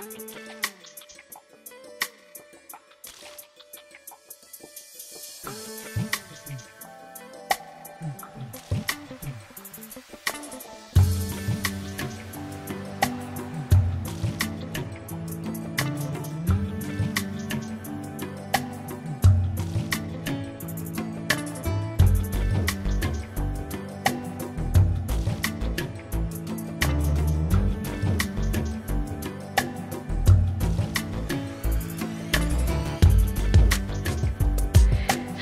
Thank you.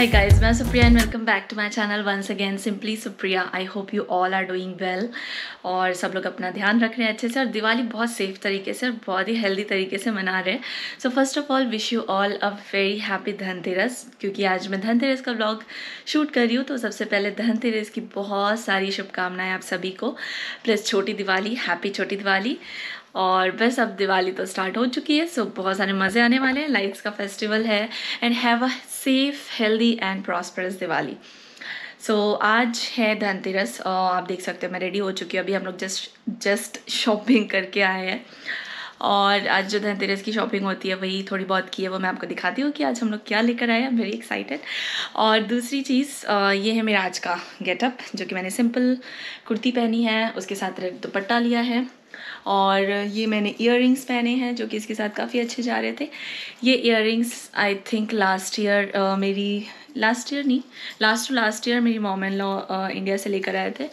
Hi guys, मैं Supriya and welcome back to my channel once again simply Supriya I hope you all are doing well और सब लोग अपना ध्यान रख रहे हैं अच्छे से और दिवाली बहुत सेफ तरीके से और बहुत ही हेल्दी तरीके से मना रहे हैं so first of all wish you all a very happy Dhanteras क्योंकि आज मैं धनतेरस का ब्लॉग शूट कर रही हूँ तो सबसे पहले धनतेरस की बहुत सारी शुभकामनाएं आप सभी को प्लस छोटी दिवाली हैप्पी छोटी दिवाली और बस अब दिवाली तो स्टार्ट हो चुकी है सो बहुत सारे मज़े आने वाले हैं लाइट्स का फेस्टिवल है and have a safe healthy and prosperous Diwali so so, आज है धनतेरस आप देख सकते हो मैं रेडी हो चुकी हूँ अभी हम लोग जस्ट जस्ट शॉपिंग करके आए हैं और आज जो धनतेरस की शॉपिंग होती है वही थोड़ी बहुत की है वो मैं आपको दिखाती हूँ कि आज हम लोग क्या लेकर आए हैं वेरी एक्साइटेड और दूसरी चीज़ ये है मेरा आज का गेटअप जो कि मैंने सिंपल कुर्ती पहनी है उसके साथ रेड दुपट्टा लिया है और ये मैंने इयर पहने हैं जो कि इसके साथ काफ़ी अच्छे जा रहे थे ये year I think last year मेरी लास्ट ईयर नहीं लास्ट टू लास्ट ईयर मेरी मॉम एंड लॉ इंडिया से लेकर आए थे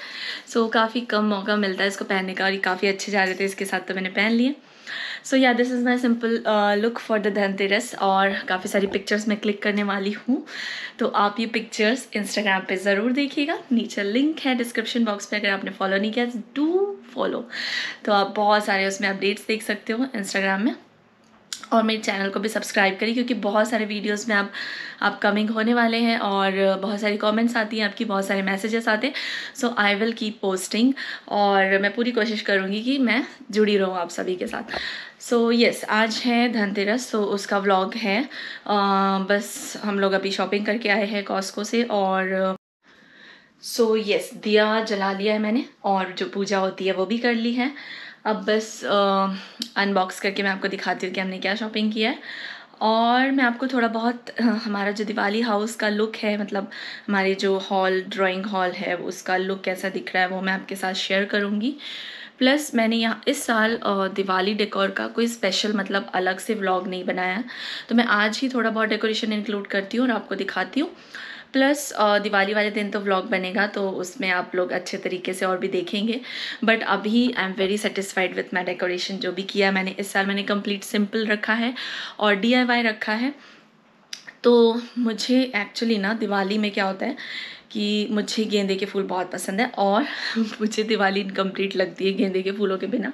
सो so, काफ़ी कम मौका मिलता है इसको पहनने का और ये काफ़ी अच्छे जा रहे थे इसके साथ तो मैंने पहन लिए so yeah this is my simple look for the Dhanteras और काफ़ी सारी पिक्चर्स मैं क्लिक करने वाली हूँ तो आप ये पिक्चर्स इंस्टाग्राम पे ज़रूर देखिएगा नीचे लिंक है डिस्क्रिप्शन बॉक्स में अगर आपने फॉलो नहीं किया तो डू फॉलो तो आप बहुत सारे उसमें अपडेट्स देख सकते हो इंस्टाग्राम में और मेरे चैनल को भी सब्सक्राइब करें क्योंकि बहुत सारे वीडियोस में आप अपकमिंग होने वाले हैं और बहुत सारी कमेंट्स आती हैं आपकी बहुत सारे मैसेजेस आते हैं so I will keep posting और मैं पूरी कोशिश करूँगी कि मैं जुड़ी रहूँ आप सभी के साथ सो so, यस yes, आज है धनतेरस तो so उसका व्लॉग है आ, बस हम लोग अभी शॉपिंग करके आए हैं कॉस्को से और सो so, यस yes, दिया जला लिया है मैंने और जो पूजा होती है वो भी कर ली है अब बस अनबॉक्स करके मैं आपको दिखाती हूँ कि हमने क्या शॉपिंग किया है और मैं आपको थोड़ा बहुत हमारा जो दिवाली हाउस का लुक है मतलब हमारे जो हॉल ड्राइंग हॉल है उसका लुक कैसा दिख रहा है वो मैं आपके साथ शेयर करूँगी प्लस मैंने यहाँ इस साल दिवाली डेकोर का कोई स्पेशल मतलब अलग से व्लॉग नहीं बनाया तो मैं आज ही थोड़ा बहुत डेकोरेशन इंक्लूड करती हूँ और आपको दिखाती हूँ प्लस uh, दिवाली वाले दिन तो व्लॉग बनेगा तो उसमें आप लोग अच्छे तरीके से और भी देखेंगे बट अभी I am very satisfied with my decoration जो भी किया मैंने इस साल मैंने कम्प्लीट सिंपल रखा है और डी रखा है तो मुझे एक्चुअली ना दिवाली में क्या होता है कि मुझे गेंदे के फूल बहुत पसंद है और मुझे दिवाली इनकम्प्लीट लगती है गेंदे के फूलों के बिना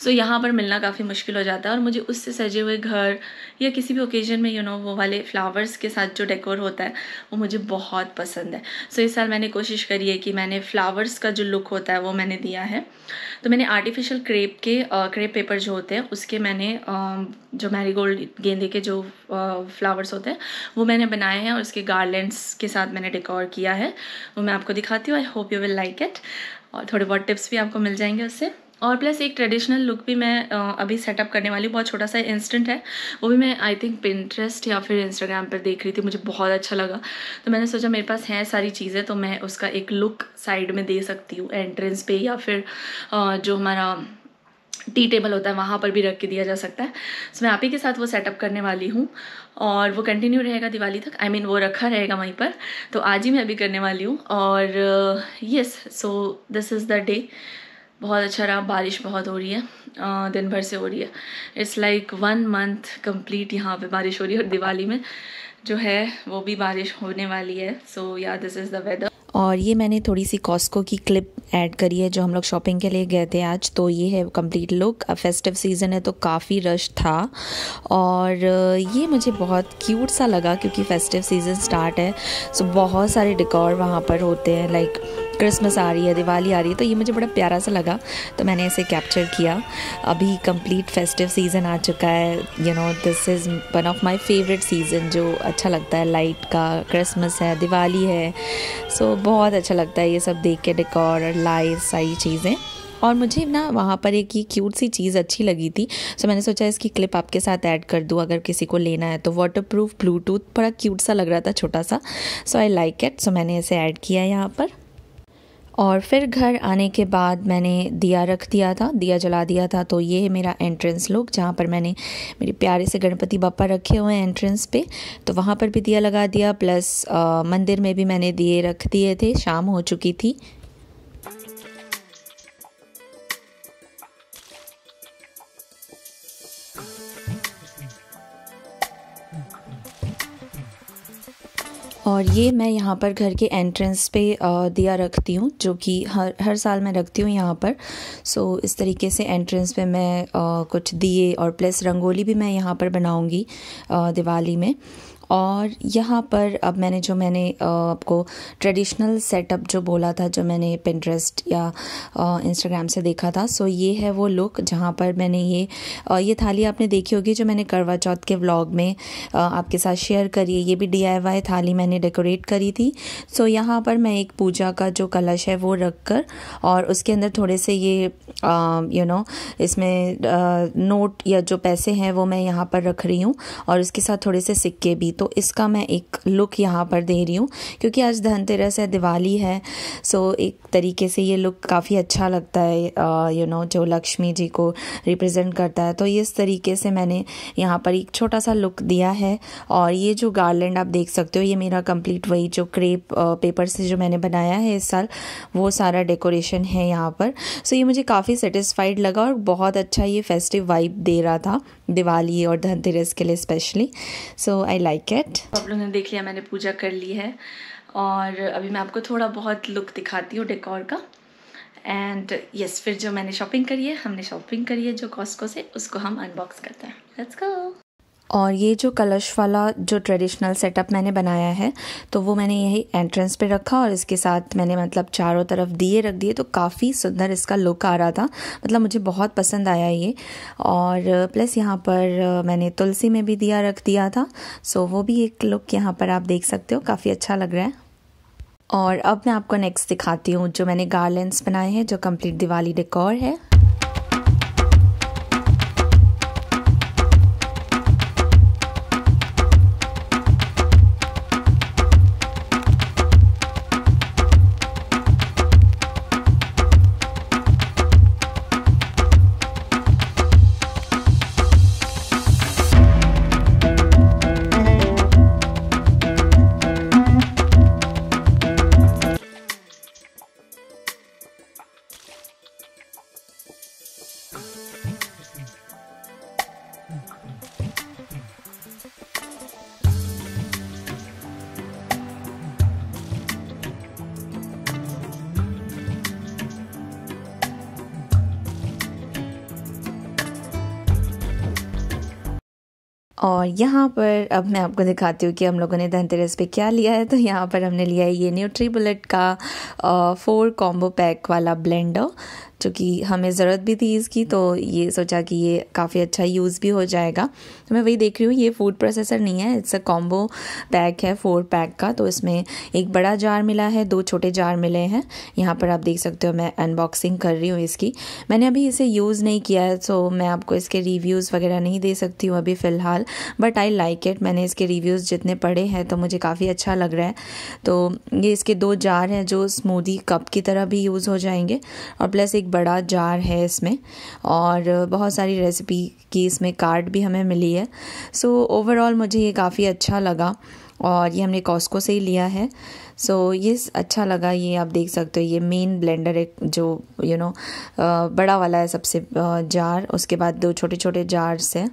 सो so, यहाँ पर मिलना काफ़ी मुश्किल हो जाता है और मुझे उससे सजे हुए घर या किसी भी ओकेजन में यू you नो know, वो वाले फ्लावर्स के साथ जो डेकोर होता है वो मुझे बहुत पसंद है सो so, इस साल मैंने कोशिश करी है कि मैंने फ्लावर्स का जो लुक होता है वो मैंने दिया है तो मैंने आर्टिफिशियल क्रेप के क्रेप पेपर जो होते हैं उसके मैंने जो मैरीगोल्ड गेंदे के जो फ्लावर्स होते हैं वो मैंने बनाए हैं और उसके गार्लेंट्स के साथ मैंने डेकोर किया है है वो मैं आपको दिखाती हूँ I hope you will like it और थोड़े बहुत टिप्स भी आपको मिल जाएंगे उससे और प्लस एक ट्रेडिशनल लुक भी मैं अभी सेटअप करने वाली बहुत छोटा सा इंस्टेंट है वो भी मैं आई थिंक पिंट्रेस्ट या फिर इंस्टाग्राम पर देख रही थी मुझे बहुत अच्छा लगा तो मैंने सोचा मेरे पास हैं सारी चीज़ें तो मैं उसका एक लुक साइड में दे सकती हूँ एंट्रेंस पे या फिर जो हमारा टी टेबल होता है वहाँ पर भी रख के दिया जा सकता है सो so, मैं आप ही के साथ वो सेटअप करने वाली हूँ और वो कंटिन्यू रहेगा दिवाली तक आई I मीन mean, वो रखा रहेगा वहीं पर तो आज ही मैं अभी करने वाली हूँ और yes so this is the day बहुत अच्छा रहा बारिश बहुत हो रही है uh, दिन भर से हो रही है it's like one month complete यहाँ पर बारिश हो रही है और दिवाली में जो है वो भी बारिश होने वाली है सो yeah this is the weather और ये मैंने थोड़ी सी कॉस्को की क्लिप ऐड करी है जो हम लोग शॉपिंग के लिए गए थे आज तो ये है कंप्लीट लुक अब फेस्टिव सीज़न है तो काफ़ी रश था और ये मुझे बहुत क्यूट सा लगा क्योंकि फेस्टिव सीज़न स्टार्ट है सो बहुत सारे डिकॉर वहाँ पर होते हैं लाइक क्रिसमस आ रही है दिवाली आ रही है तो ये मुझे बड़ा प्यारा सा लगा तो मैंने इसे कैप्चर किया अभी कंप्लीट फेस्टिव सीज़न आ चुका है you know this is one of my favourite season जो अच्छा लगता है लाइट का क्रिसमस है दिवाली है सो so, बहुत अच्छा लगता है ये सब देख के डेकोर और लाइट सारी चीज़ें और मुझे ना वहाँ पर एक ही क्यूट सी चीज़ अच्छी लगी थी सो मैंने सोचा इसकी क्लिप आपके साथ ऐड कर दूँ अगर किसी को लेना है तो वाटर प्रूफ ब्लूटूथ बड़ा क्यूट सा लग रहा था छोटा सा सो आई लाइक इट सो मैंने इसे ऐड किया यहाँ पर और फिर घर आने के बाद मैंने दिया रख दिया था दिया जला दिया था तो ये है मेरा एंट्रेंस लुक जहाँ पर मैंने मेरे प्यारे से गणपति बापा रखे हुए हैं एंट्रेंस पे तो वहाँ पर भी दिया लगा दिया प्लस आ, मंदिर में भी मैंने दिए रख दिए थे शाम हो चुकी थी और ये मैं यहाँ पर घर के एंट्रेंस पे दिया रखती हूँ जो कि हर हर साल मैं रखती हूँ यहाँ पर सो so, इस तरीके से एंट्रेंस पे मैं कुछ दिए और प्लस रंगोली भी मैं यहाँ पर बनाऊँगी दिवाली में और यहाँ पर अब मैंने जो मैंने आपको ट्रेडिशनल सेटअप जो बोला था जो मैंने पिंट्रेस्ट या इंस्टाग्राम से देखा था सो ये है वो लुक जहाँ पर मैंने ये ये थाली आपने देखी होगी जो मैंने करवा चौथ के व्लॉग में आपके साथ शेयर करी है ये भी डी थाली मैंने डेकोरेट करी थी सो यहाँ पर मैं एक पूजा का जो कलश है वो रख कर और उसके अंदर थोड़े से ये यू नो इसमें नोट या जो पैसे हैं वो मैं यहाँ पर रख रही हूँ और उसके साथ थोड़े से सिक्के भी तो इसका मैं एक लुक यहाँ पर दे रही हूँ क्योंकि आज धनतेरस है दिवाली है सो एक तरीके से ये लुक काफ़ी अच्छा लगता है यू नो जो लक्ष्मी जी को रिप्रेजेंट करता है तो इस तरीके से मैंने यहाँ पर एक छोटा सा लुक दिया है और ये जो गार्लैंड आप देख सकते हो ये मेरा कंप्लीट वही जो क्रेप पेपर से जो मैंने बनाया है इस साल वो सारा डेकोरेशन है यहाँ पर सो ये मुझे काफ़ी सेटिस्फाइड लगा और बहुत अच्छा ये फेस्टिव वाइब दे रहा था दिवाली और धनतेरस के लिए specially so I like jacket तो आप लोगों ने देख लिया मैंने पूजा कर ली है और अभी मैं आपको थोड़ा बहुत लुक दिखाती हूँ डेकोर का एंड यस yes, फिर जो मैंने शॉपिंग करी है हमने शॉपिंग करी है जो कॉस्को से उसको हम अनबॉक्स करते हैं लेट्स गो और ये जो कलश वाला जो ट्रेडिशनल सेटअप मैंने बनाया है तो वो मैंने यही एंट्रेंस पे रखा और इसके साथ मैंने मतलब चारों तरफ दिए रख दिए तो काफ़ी सुंदर इसका लुक आ रहा था मतलब मुझे बहुत पसंद आया ये और प्लस यहाँ पर मैंने तुलसी में भी दिया रख दिया था सो वो भी एक लुक यहाँ पर आप देख सकते हो काफ़ी अच्छा लग रहा है और अब मैं आपको नेक्स्ट दिखाती हूँ जो मैंने गार्लेंस बनाए हैं जो कम्प्लीट दिवाली डेकोर है और यहाँ पर अब मैं आपको दिखाती हूँ कि हम लोगों ने धनतेरस पे क्या लिया है तो यहाँ पर हमने लिया है ये न्यूट्री बुलेट का फोर कॉम्बो पैक वाला ब्लेंडर चूँकि हमें ज़रूरत भी थी इसकी तो ये सोचा कि ये काफ़ी अच्छा यूज़ भी हो जाएगा तो मैं वही देख रही हूँ ये फूड प्रोसेसर नहीं है इट्स अ कॉम्बो पैक है फोर पैक का तो इसमें एक बड़ा जार मिला है दो छोटे जार मिले हैं यहाँ पर आप देख सकते हो मैं अनबॉक्सिंग कर रही हूँ इसकी मैंने अभी इसे यूज़ नहीं किया है सो मैं आपको इसके रिव्यूज़ वगैरह नहीं दे सकती हूँ अभी फ़िलहाल बट आई लाइक इट मैंने इसके रिव्यूज़ जितने पढ़े हैं तो मुझे काफ़ी अच्छा लग रहा है तो ये इसके दो जार हैं जो स्मूदी कप की तरह भी यूज़ हो जाएंगे और प्लस एक बड़ा जार है इसमें और बहुत सारी रेसिपी की इसमें कार्ड भी हमें मिली है सो so, ओवरऑल मुझे ये काफ़ी अच्छा लगा और ये हमने कॉस्को से ही लिया है सो so, ये अच्छा लगा ये आप देख सकते हो ये मेन ब्लेंडर एक जो यू you नो know, बड़ा वाला है सबसे जार उसके बाद दो छोटे छोटे जार्स हैं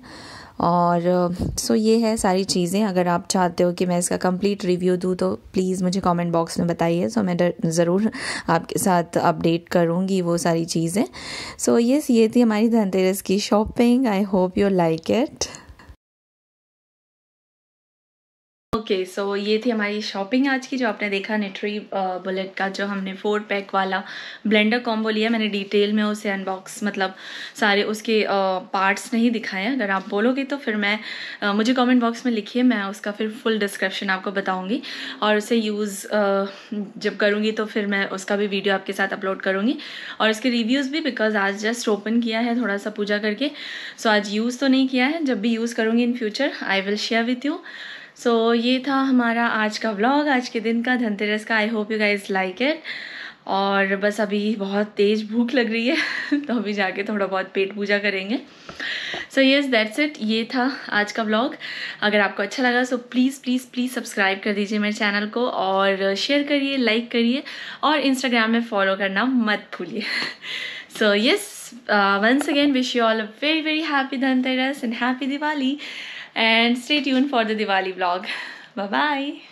और सो uh, ये है सारी चीज़ें अगर आप चाहते हो कि मैं इसका कंप्लीट रिव्यू दूँ तो प्लीज़ मुझे कमेंट बॉक्स में बताइए सो मैं ज़रूर आपके साथ अपडेट करूँगी वो सारी चीज़ें सो येस ये थी हमारी धनतेरस की shopping I hope you like it okay okay, so so ये थी हमारी शॉपिंग आज की जो आपने देखा नेट्री बुलेट uh, का जो हमने फोर पैक वाला ब्लेंडर कॉम्बो लिया मैंने डिटेल में उसे अनबॉक्स मतलब सारे उसके पार्ट्स uh, नहीं दिखाए अगर आप बोलोगे तो फिर मैं आ, uh, मुझे कमेंट बॉक्स में लिखिए मैं उसका फिर फुल डिस्क्रिप्शन आपको बताऊंगी और उसे यूज़ जब करूँगी तो फिर मैं उसका भी वीडियो आपके साथ अपलोड करूँगी और उसके रिव्यूज़ भी बिकॉज आज जस्ट ओपन किया है थोड़ा सा पूजा करके सो आज यूज़ तो नहीं किया है जब भी यूज़ करूँगी in future I will share with you so so, ये था हमारा आज का व्लॉग आज के दिन का धनतेरस का I hope you guys like it और बस अभी बहुत तेज़ भूख लग रही है तो अभी जाके थोड़ा बहुत पेट पूजा करेंगे सो येस दैट्स इट ये था आज का व्लॉग अगर आपको अच्छा लगा so please please please subscribe कर दीजिए मेरे चैनल को और शेयर करिए लाइक करिए और इंस्टाग्राम में फॉलो करना मत भूलिए so yes once again wish you all a very very happy Dhanteras and happy Diwali and stay tuned for the Diwali vlog. Bye bye.